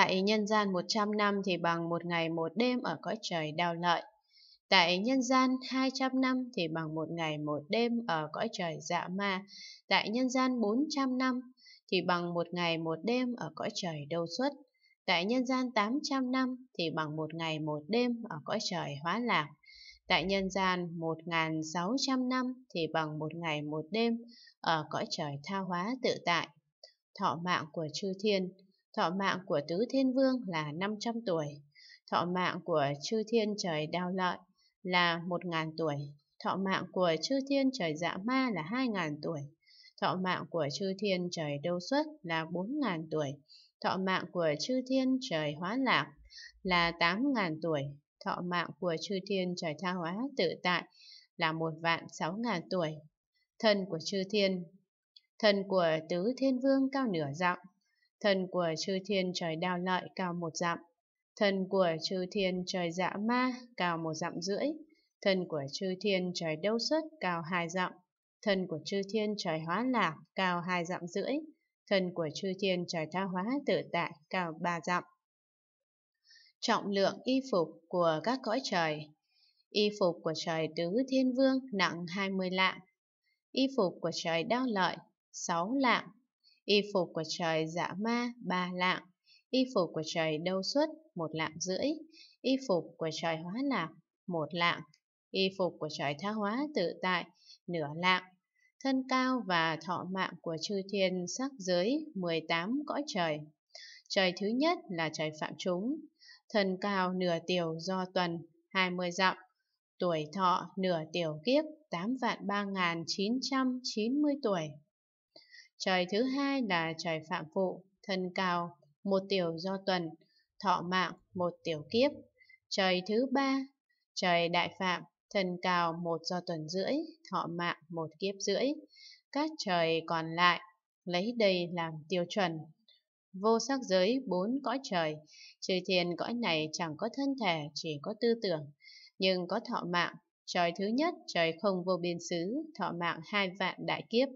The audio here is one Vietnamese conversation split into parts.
Tại nhân gian 100 năm thì bằng một ngày một đêm ở cõi trời đau lợi. Tại nhân gian 200 năm thì bằng một ngày một đêm ở cõi trời dạ ma. Tại nhân gian 400 năm thì bằng một ngày một đêm ở cõi trời đâu xuất. Tại nhân gian 800 năm thì bằng một ngày một đêm ở cõi trời hóa lạc. Tại nhân gian 1.600 năm thì bằng một ngày một đêm ở cõi trời tha hóa tự tại. Thọ mạng của chư thiên Thọ mạng của Tứ Thiên Vương là 500 tuổi, thọ mạng của chư thiên trời đao lợi là 1.000 tuổi, thọ mạng của chư thiên trời dạ ma là 2.000 tuổi, thọ mạng của chư thiên trời đâu xuất là 4.000 tuổi, thọ mạng của chư thiên trời hóa lạc là 8.000 tuổi, thọ mạng của chư thiên trời tha hóa tự tại là một vạn sáu ngàn tuổi. Thân của chư thiên, thân của tứ thiên vương cao nửa dặm, Thân của chư thiên trời đao lợi cao một dặm, thân của chư thiên trời dạ ma cao một dặm rưỡi, thân của chư thiên trời đâu xuất cao hai dặm, thân của chư thiên trời hóa lạc cao hai dặm rưỡi, thân của chư thiên trời tha hóa tự tại cao ba dặm. Trọng lượng y phục của các cõi trời Y phục của trời tứ thiên vương nặng 20 lạng, y phục của trời đao lợi 6 lạng, Y phục của trời dạ ma ba lạng, y phục của trời đâu xuất một lạng rưỡi, y phục của trời hóa lạc một lạng, y phục của trời tha hóa tự tại nửa lạng. Thân cao và thọ mạng của chư thiên sắc giới 18 cõi trời. Trời thứ nhất là trời phạm chúng, thân cao nửa tiểu do tuần 20 dặm, tuổi thọ nửa tiểu kiếp 8 vạn 3.990 tuổi trời thứ hai là trời phạm phụ, thân cao, một tiểu do tuần, thọ mạng, một tiểu kiếp. Trời thứ ba, trời đại phạm, thân cao một do tuần rưỡi, thọ mạng một kiếp rưỡi. Các trời còn lại, lấy đây làm tiêu chuẩn. Vô sắc giới bốn cõi trời, trừ thiền cõi này chẳng có thân thể, chỉ có tư tưởng, nhưng có thọ mạng. Trời thứ nhất, trời không vô biên xứ, thọ mạng hai vạn đại kiếp.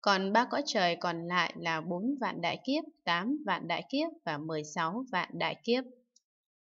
Còn ba cõi trời còn lại là 4 vạn đại kiếp, 8 vạn đại kiếp và 16 vạn đại kiếp.